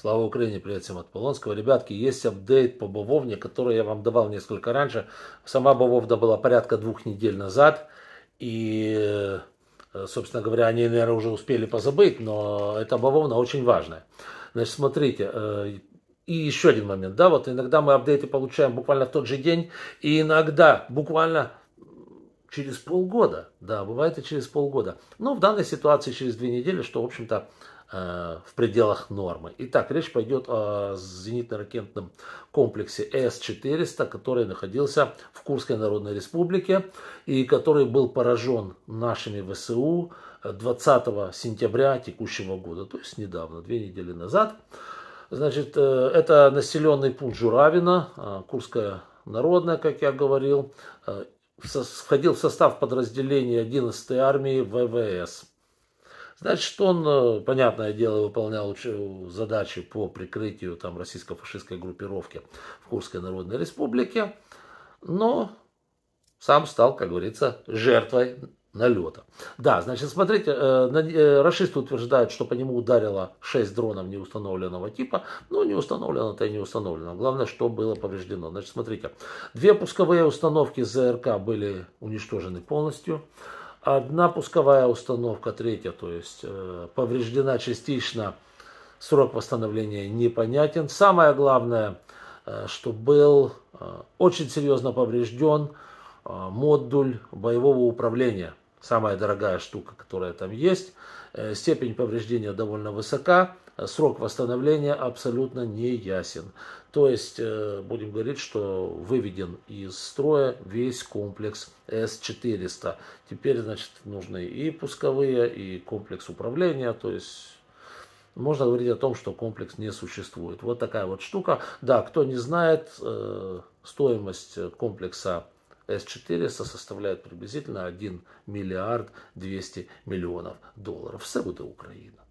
Слава Украине, привет всем от Полонского. Ребятки, есть апдейт по Бововне, который я вам давал несколько раньше. Сама Бововда была порядка двух недель назад. И, э, собственно говоря, они, наверное, уже успели позабыть, но эта Бововна очень важная. Значит, смотрите, э, и еще один момент, да, вот иногда мы апдейты получаем буквально в тот же день, и иногда буквально через полгода, да, бывает и через полгода. Но в данной ситуации через две недели, что, в общем-то, э, в пределах нормы. Итак, речь пойдет о зенитно-ракетном комплексе С-400, который находился в Курской Народной Республике и который был поражен нашими ВСУ 20 сентября текущего года, то есть недавно, две недели назад. Значит, э, это населенный пункт Журавина, э, Курская Народная, как я говорил, входил в состав подразделения 11-й армии ВВС. Значит, он, э, понятное дело, выполнял э, задачи по прикрытию там, российско-фашистской группировки в Курской Народной Республике, но сам стал, как говорится, жертвой налета. Да, значит, смотрите, э, э, расисты утверждают, что по нему ударило 6 дронов неустановленного типа. Ну, не установлено-то и не установлено. Главное, что было повреждено. Значит, смотрите, две пусковые установки ЗРК были уничтожены полностью. Одна пусковая установка, третья, то есть э, повреждена частично, срок восстановления непонятен. Самое главное, что был очень серьезно поврежден модуль боевого управления – самая дорогая штука, которая там есть. Э, степень повреждения довольно высока, э, срок восстановления абсолютно не ясен. То есть э, будем говорить, что выведен из строя весь комплекс С-400. Теперь, значит, нужны и пусковые, и комплекс управления, то есть можно говорить о том, что комплекс не существует. Вот такая вот штука. Да, кто не знает, стоимость комплекса с-400 составляет приблизительно 1 миллиард 200 миллионов долларов. Все будет Україна.